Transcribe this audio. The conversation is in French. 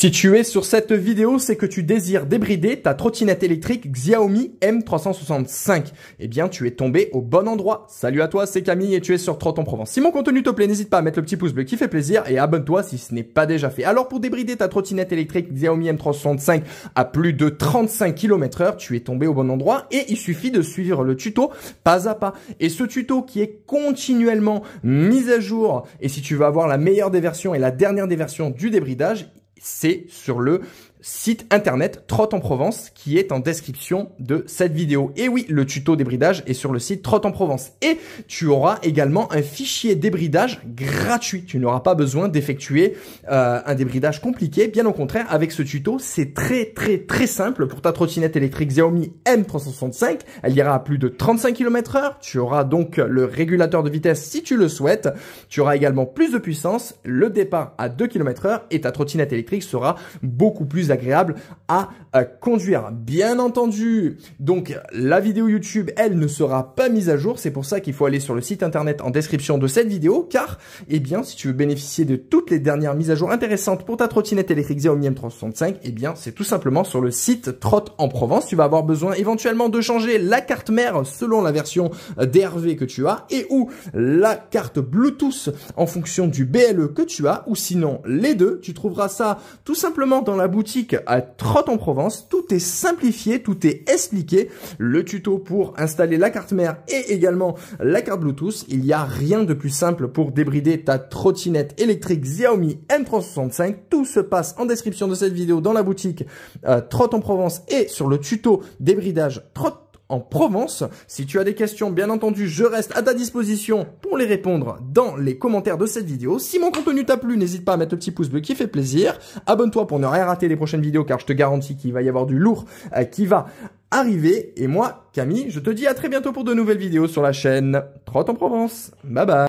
Si tu es sur cette vidéo, c'est que tu désires débrider ta trottinette électrique Xiaomi M365. Eh bien, tu es tombé au bon endroit. Salut à toi, c'est Camille et tu es sur Trotton Provence. Si mon contenu te plaît, n'hésite pas à mettre le petit pouce bleu qui fait plaisir et abonne-toi si ce n'est pas déjà fait. Alors, pour débrider ta trottinette électrique Xiaomi M365 à plus de 35 km heure, tu es tombé au bon endroit et il suffit de suivre le tuto pas à pas. Et ce tuto qui est continuellement mis à jour et si tu veux avoir la meilleure des versions et la dernière des versions du débridage, c'est sur le site internet Trotte en Provence qui est en description de cette vidéo. Et oui, le tuto débridage est sur le site Trotte en Provence. Et tu auras également un fichier débridage gratuit. Tu n'auras pas besoin d'effectuer euh, un débridage compliqué. Bien au contraire, avec ce tuto, c'est très très très simple pour ta trottinette électrique Xiaomi M365. Elle ira à plus de 35 km heure. Tu auras donc le régulateur de vitesse si tu le souhaites. Tu auras également plus de puissance, le départ à 2 km heure et ta trottinette électrique sera beaucoup plus agréable à euh, conduire. Bien entendu, donc la vidéo YouTube, elle ne sera pas mise à jour. C'est pour ça qu'il faut aller sur le site internet en description de cette vidéo, car, et eh bien, si tu veux bénéficier de toutes les dernières mises à jour intéressantes pour ta trottinette électrique Xiaomi M365, eh bien, c'est tout simplement sur le site Trotte en Provence. Tu vas avoir besoin éventuellement de changer la carte mère selon la version euh, DRV que tu as et ou la carte Bluetooth en fonction du BLE que tu as, ou sinon les deux. Tu trouveras ça tout simplement dans la boutique à trottin provence Tout est simplifié, tout est expliqué. Le tuto pour installer la carte mère et également la carte Bluetooth. Il n'y a rien de plus simple pour débrider ta trottinette électrique Xiaomi M365. Tout se passe en description de cette vidéo dans la boutique euh, provence et sur le tuto débridage Trott en Provence. Si tu as des questions, bien entendu, je reste à ta disposition pour les répondre dans les commentaires de cette vidéo. Si mon contenu t'a plu, n'hésite pas à mettre le petit pouce bleu qui fait plaisir. Abonne-toi pour ne rien rater les prochaines vidéos car je te garantis qu'il va y avoir du lourd euh, qui va arriver. Et moi, Camille, je te dis à très bientôt pour de nouvelles vidéos sur la chaîne Trotte en Provence. Bye bye